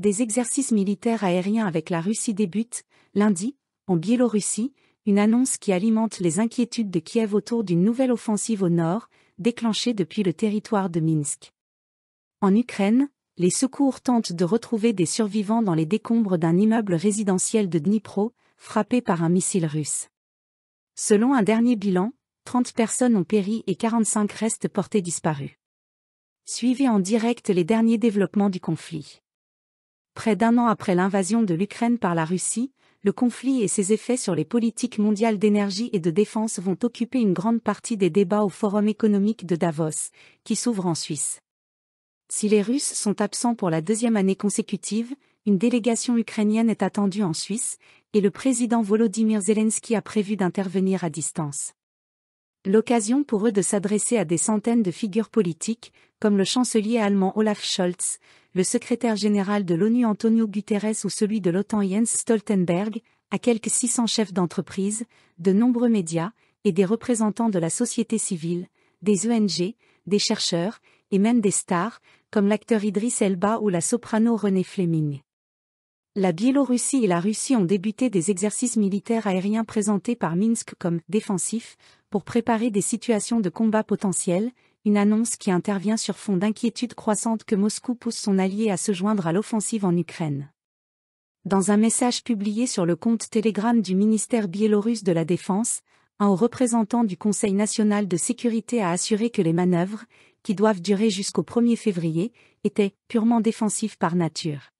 Des exercices militaires aériens avec la Russie débutent, lundi, en Biélorussie, une annonce qui alimente les inquiétudes de Kiev autour d'une nouvelle offensive au nord, déclenchée depuis le territoire de Minsk. En Ukraine, les secours tentent de retrouver des survivants dans les décombres d'un immeuble résidentiel de Dnipro, frappé par un missile russe. Selon un dernier bilan, 30 personnes ont péri et 45 restent portées disparues. Suivez en direct les derniers développements du conflit. Près d'un an après l'invasion de l'Ukraine par la Russie, le conflit et ses effets sur les politiques mondiales d'énergie et de défense vont occuper une grande partie des débats au Forum économique de Davos, qui s'ouvre en Suisse. Si les Russes sont absents pour la deuxième année consécutive, une délégation ukrainienne est attendue en Suisse, et le président Volodymyr Zelensky a prévu d'intervenir à distance. L'occasion pour eux de s'adresser à des centaines de figures politiques, comme le chancelier allemand Olaf Scholz, le secrétaire général de l'ONU Antonio Guterres ou celui de l'OTAN Jens Stoltenberg, à quelques 600 chefs d'entreprise, de nombreux médias et des représentants de la société civile, des ONG, e des chercheurs et même des stars, comme l'acteur Idris Elba ou la soprano René Fleming. La Biélorussie et la Russie ont débuté des exercices militaires aériens présentés par Minsk comme défensifs pour préparer des situations de combat potentielles, une annonce qui intervient sur fond d'inquiétude croissante que Moscou pousse son allié à se joindre à l'offensive en Ukraine. Dans un message publié sur le compte Telegram du ministère biélorusse de la Défense, un haut représentant du Conseil national de sécurité a assuré que les manœuvres, qui doivent durer jusqu'au 1er février, étaient purement défensives par nature.